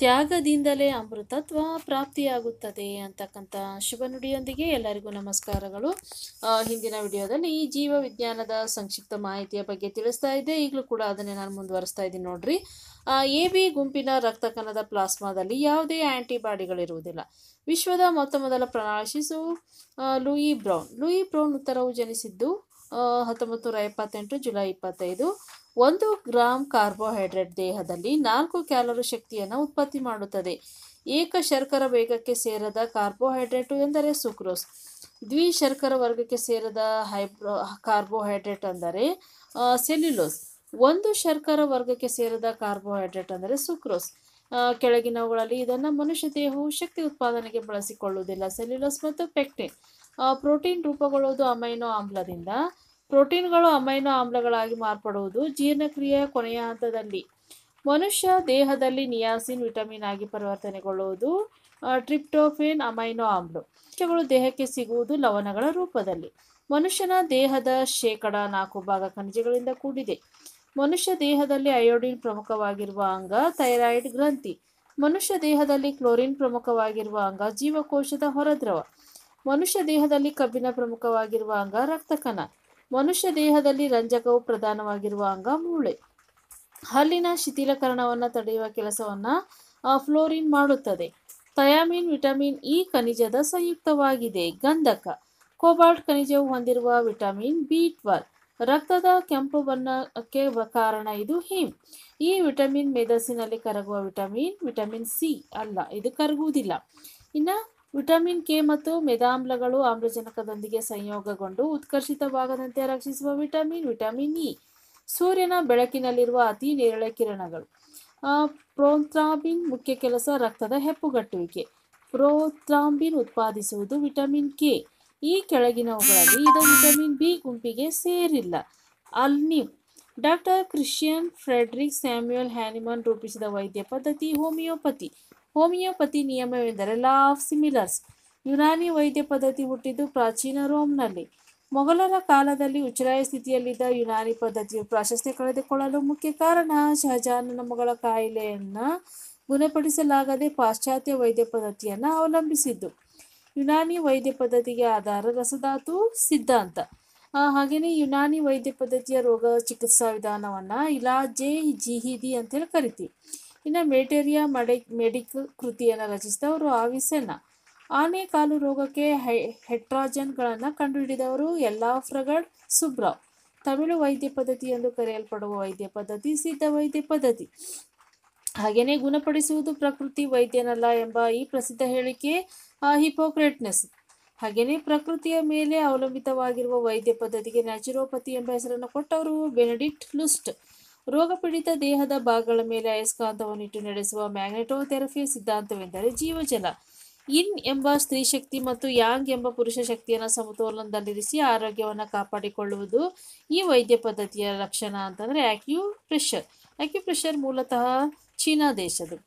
ತ್ಯಾಗದಿಂದಲೇ ಅಮೃತತ್ವ ಪ್ರಾಪ್ತಿಯಾಗುತ್ತದೆ ಅಂತಕ್ಕಂಥ ಶುಭ ನುಡಿಯೊಂದಿಗೆ ಎಲ್ಲರಿಗೂ ನಮಸ್ಕಾರಗಳು ಹಿಂದಿನ ವಿಡಿಯೋದಲ್ಲಿ ಈ ಜೀವ ವಿಜ್ಞಾನದ ಸಂಕ್ಷಿಪ್ತ ಮಾಹಿತಿಯ ಬಗ್ಗೆ ತಿಳಿಸ್ತಾ ಇದ್ದೆ ಈಗಲೂ ಕೂಡ ಅದನ್ನೇ ನಾನು ಮುಂದುವರಿಸ್ತಾ ಇದ್ದೀನಿ ನೋಡ್ರಿ ಎ ಬಿ ಗುಂಪಿನ ರಕ್ತ ಕಣದ ಪ್ಲಾಸ್ಮಾದಲ್ಲಿ ಯಾವುದೇ ಆ್ಯಂಟಿಬಾಡಿಗಳಿರುವುದಿಲ್ಲ ವಿಶ್ವದ ಮೊತ್ತ ಮೊದಲ ಪ್ರಣಾಶಿಸು ಲೂಯಿ ಬ್ರೌನ್ ಲೂಯಿ ಬ್ರೌನ್ ಉತ್ತರವು ಜನಿಸಿದ್ದು ಹತ್ತೊಂಬತ್ತು ನೂರ ಎಪ್ಪತ್ತೆಂಟು ಜುಲೈ ಇಪ್ಪತ್ತೈದು ಒಂದು ಗ್ರಾಮ್ ಕಾರ್ಬೋಹೈಡ್ರೇಟ್ ದೇಹದಲ್ಲಿ ನಾಲ್ಕು ಕ್ಯಾಲೋರಿ ಶಕ್ತಿಯನ್ನು ಉತ್ಪತ್ತಿ ಮಾಡುತ್ತದೆ ಏಕ ಶರ್ಕರ ವೇಗಕ್ಕೆ ಸೇರದ ಕಾರ್ಬೋಹೈಡ್ರೇಟು ಎಂದರೆ ಸುಕ್ರೋಸ್ ದ್ವಿ ಶರ್ಕರ ವರ್ಗಕ್ಕೆ ಸೇರದ ಹೈಬ್ರೋ ಕಾರ್ಬೋಹೈಡ್ರೇಟ್ ಅಂದರೆ ಸೆಲ್ಯುಲೋಸ್ ಒಂದು ಶರ್ಕರ ವರ್ಗಕ್ಕೆ ಸೇರದ ಕಾರ್ಬೋಹೈಡ್ರೇಟ್ ಅಂದರೆ ಸುಕ್ರೋಸ್ ಕೆಳಗಿನವುಗಳಲ್ಲಿ ಇದನ್ನು ಮನುಷ್ಯ ದೇಹವು ಶಕ್ತಿ ಉತ್ಪಾದನೆಗೆ ಬಳಸಿಕೊಳ್ಳುವುದಿಲ್ಲ ಸೆಲ್ಯುಲೋಸ್ ಮತ್ತು ಪೆಕ್ಟಿನ್ ಪ್ರೋಟೀನ್ ರೂಪುಗೊಳ್ಳುವುದು ಅಮೈನೋ ಆಮ್ಲದಿಂದ ಪ್ರೋಟೀನ್ಗಳು ಅಮೈನೋ ಆಮ್ಲಗಳಾಗಿ ಮಾರ್ಪಡುವುದು ಜೀರ್ಣಕ್ರಿಯೆಯ ಕೊನೆಯ ಹಂತದಲ್ಲಿ ಮನುಷ್ಯ ದೇಹದಲ್ಲಿ ನಿಯಾಸಿನ್ ವಿಟಮಿನ್ ಆಗಿ ಪರಿವರ್ತನೆಗೊಳ್ಳುವುದು ಟ್ರಿಪ್ಟೋಫಿನ್ ಅಮೈನೋ ಆಮ್ಲ ಮುಖ್ಯಗಳು ದೇಹಕ್ಕೆ ಸಿಗುವುದು ಲವಣಗಳ ರೂಪದಲ್ಲಿ ಮನುಷ್ಯನ ದೇಹದ ಶೇಕಡ ನಾಲ್ಕು ಭಾಗ ಖನಿಜಗಳಿಂದ ಕೂಡಿದೆ ಮನುಷ್ಯ ದೇಹದಲ್ಲಿ ಅಯೋಡಿನ್ ಪ್ರಮುಖವಾಗಿರುವ ಅಂಗ ಥೈರಾಯ್ಡ್ ಗ್ರಂಥಿ ಮನುಷ್ಯ ದೇಹದಲ್ಲಿ ಕ್ಲೋರಿನ್ ಪ್ರಮುಖವಾಗಿರುವ ಅಂಗ ಜೀವಕೋಶದ ಹೊರದ್ರವ ಮನುಷ್ಯ ದೇಹದಲ್ಲಿ ಕಬ್ಬಿನ ಪ್ರಮುಖವಾಗಿರುವ ಅಂಗ ರಕ್ತಕಣ ಮನುಷ್ಯ ದೇಹದಲ್ಲಿ ರಂಜಕವು ಪ್ರಧಾನವಾಗಿರುವ ಅಂಗ ಮೂಳೆ ಹಲ್ಲಿನ ಶಿಥಿಲಕರಣವನ್ನು ತಡೆಯುವ ಕೆಲಸವನ್ನ ಫ್ಲೋರಿನ್ ಮಾಡುತ್ತದೆ ಥಯಾಮಿನ್ ವಿಟಮಿನ್ ಇ ಖನಿಜದ ಸಂಯುಕ್ತವಾಗಿದೆ ಗಂಧಕ ಕೋಬಾಲ್ಟ್ ಖನಿಜವು ಹೊಂದಿರುವ ವಿಟಮಿನ್ ಬಿ ಟ್ವೆಲ್ ರಕ್ತದ ಕೆಂಪು ಬಣ್ಣಕ್ಕೆ ಕಾರಣ ಇದು ಹಿಮ್ ಈ ವಿಟಮಿನ್ ಮೇಧಸ್ಸಿನಲ್ಲಿ ಕರಗುವ ವಿಟಮಿನ್ ವಿಟಮಿನ್ ಸಿ ಅಲ್ಲ ಇದು ಕರಗುವುದಿಲ್ಲ ಇನ್ನು ವಿಟಮಿನ್ ಕೆ ಮತ್ತು ಮೆದಾಮ್ಲಗಳು ಆಮ್ಲಜನಕದೊಂದಿಗೆ ಸಂಯೋಗಗೊಂಡು ಉತ್ಕರ್ಷಿತವಾಗದಂತೆ ರಕ್ಷಿಸುವ ವಿಟಮಿನ್ ವಿಟಮಿನ್ ಇ ಸೂರ್ಯನ ಬೆಳಕಿನಲ್ಲಿರುವ ಅತಿ ನೇರಳೆ ಕಿರಣಗಳು ಪ್ರೋಥ್ರಾಂಬಿನ್ ಮುಖ್ಯ ಕೆಲಸ ರಕ್ತದ ಹೆಪ್ಪುಗಟ್ಟುವಿಕೆ ಪ್ರೋಥ್ರಾಂಬಿನ್ ಉತ್ಪಾದಿಸುವುದು ವಿಟಮಿನ್ ಕೆ ಈ ಕೆಳಗಿನವುಗಳಲ್ಲಿ ಇದು ವಿಟಮಿನ್ ಬಿ ಗುಂಪಿಗೆ ಸೇರಿಲ್ಲ ಅಲ್ನಿ doctor Christian Friedrich Samuel Hahnemann ರೂಪಿಸಿದ ವೈದ್ಯ ಪದ್ಧತಿ ಹೋಮಿಯೋಪತಿ ಹೋಮಿಯೋಪತಿ ನಿಯಮವೆಂದರೆ ಲಾ ಆಫ್ ಸಿಮಿಲರ್ಸ್ ಯುನಾನಿ ವೈದ್ಯ ಪದ್ಧತಿ ಹುಟ್ಟಿದ್ದು ಪ್ರಾಚೀನ ರೋಮ್ನಲ್ಲಿ ಮೊಘಲರ ಕಾಲದಲ್ಲಿ ಉಚ್ಚರಾಯ ಸ್ಥಿತಿಯಲ್ಲಿದ್ದ ಯುನಾನಿ ಪದ್ಧತಿಯು ಪ್ರಾಶಸ್ತ್ಯ ಕಳೆದುಕೊಳ್ಳಲು ಮುಖ್ಯ ಕಾರಣ ಶಹಜಾನನ ಮಗಳ ಕಾಯಿಲೆಯನ್ನ ಗುಣಪಡಿಸಲಾಗದೆ ಪಾಶ್ಚಾತ್ಯ ವೈದ್ಯ ಪದ್ಧತಿಯನ್ನು ಅವಲಂಬಿಸಿದ್ದು ಯುನಾನಿ ವೈದ್ಯ ಪದ್ಧತಿಗೆ ಆಧಾರ ರಸಧಾತು ಸಿದ್ಧಾಂತ ಹಾಗೆಯೇ ಯುನಾನಿ ವೈದ್ಯ ಪದ್ಧತಿಯ ರೋಗ ಚಿಕಿತ್ಸಾ ವಿಧಾನವನ್ನು ಇಲಾಜೆ ಜಿಹಿದಿ ಅಂತೇಳಿ ಕರಿತೀವಿ ಇನ್ನು ಮೇಟೇರಿಯಾ ಮಡೆ ಮೆಡಿಕಲ್ ಕೃತಿಯನ್ನು ರಚಿಸಿದವರು ಆವಿಸೆನ ಆನೆ ಕಾಲು ರೋಗಕ್ಕೆ ಹೈ ಹೆಟ್ರಾಜನ್ಗಳನ್ನು ಕಂಡುಹಿಡಿದವರು ಫ್ರಗಡ್ ಸುಬ್ರಾವ್ ತಮಿಳು ವೈದ್ಯ ಪದ್ಧತಿ ಎಂದು ಕರೆಯಲ್ಪಡುವ ವೈದ್ಯ ಪದ್ಧತಿ ಸಿದ್ಧ ವೈದ್ಯ ಪದ್ಧತಿ ಹಾಗೆಯೇ ಗುಣಪಡಿಸುವುದು ಪ್ರಕೃತಿ ವೈದ್ಯನಲ್ಲ ಎಂಬ ಈ ಪ್ರಸಿದ್ಧ ಹೇಳಿಕೆ ಹಿಪೋಕ್ರೆಟ್ನೆಸ್ ಹಾಗೆಯೇ ಪ್ರಕೃತಿಯ ಮೇಲೆ ಅವಲಂಬಿತವಾಗಿರುವ ವೈದ್ಯ ಪದ್ಧತಿಗೆ ನ್ಯಾಚುರೋಪತಿ ಎಂಬ ಹೆಸರನ್ನು ಕೊಟ್ಟವರು ಬೆನಡಿಟ್ ಲುಸ್ಟ್ ರೋಗಪೀಡಿತ ದೇಹದ ಭಾಗಗಳ ಮೇಲೆ ಅಯಸ್ಕಾಂತವನ್ನಿಟ್ಟು ನಡೆಸುವ ಮ್ಯಾಗ್ನೆಟೋಥೆರಪಿಯ ಸಿದ್ಧಾಂತವೆಂದರೆ ಜೀವಜಲ ಇನ್ ಎಂಬ ಸ್ತ್ರೀ ಶಕ್ತಿ ಮತ್ತು ಯಾಂಗ್ ಎಂಬ ಪುರುಷ ಶಕ್ತಿಯನ್ನು ಸಮತೋಲನದಲ್ಲಿರಿಸಿ ಆರೋಗ್ಯವನ್ನು ಕಾಪಾಡಿಕೊಳ್ಳುವುದು ಈ ವೈದ್ಯ ಪದ್ಧತಿಯ ಲಕ್ಷಣ ಅಂತಂದರೆ ಆ್ಯಕ್ಯೂ ಪ್ರೆಷರ್ ಪ್ರೆಷರ್ ಮೂಲತಃ ಚೀನಾ ದೇಶದ್ದು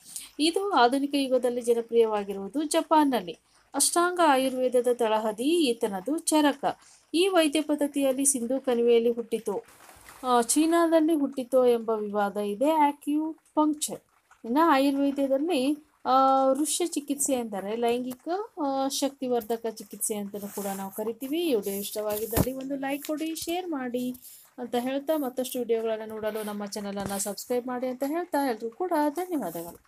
ಇದು ಆಧುನಿಕ ಯುಗದಲ್ಲಿ ಜನಪ್ರಿಯವಾಗಿರುವುದು ಜಪಾನ್ನಲ್ಲಿ ಅಷ್ಟಾಂಗ ಆಯುರ್ವೇದದ ತಳಹದಿ ಈತನದು ಚರಕ ಈ ವೈದ್ಯ ಪದ್ಧತಿಯಲ್ಲಿ ಸಿಂಧೂ ಕಣಿವೆಯಲ್ಲಿ ಹುಟ್ಟಿತು ಚೀನಾದಲ್ಲಿ ಹುಟ್ಟಿತೋ ಎಂಬ ವಿವಾದ ಇದೆ ಆಕ್ಯೂ ಪಂಕ್ಚರ್ ಇನ್ನು ಆಯುರ್ವೇದದಲ್ಲಿ ಋಷ್ಯ ಚಿಕಿತ್ಸೆ ಎಂದರೆ ಲೈಂಗಿಕ ಶಕ್ತಿವರ್ಧಕ ಚಿಕಿತ್ಸೆ ಅಂತಲೂ ಕೂಡ ನಾವು ಕರಿತೀವಿ ವಿಡಿಯೋ ಇಷ್ಟವಾಗಿದ್ದಲ್ಲಿ ಒಂದು ಲೈಕ್ ಕೊಡಿ ಶೇರ್ ಮಾಡಿ ಅಂತ ಹೇಳ್ತಾ ಮತ್ತಷ್ಟು ವಿಡಿಯೋಗಳನ್ನು ನೋಡಲು ನಮ್ಮ ಚಾನಲನ್ನು ಸಬ್ಸ್ಕ್ರೈಬ್ ಮಾಡಿ ಅಂತ ಹೇಳ್ತಾ ಎಲ್ಲರೂ ಕೂಡ ಧನ್ಯವಾದಗಳು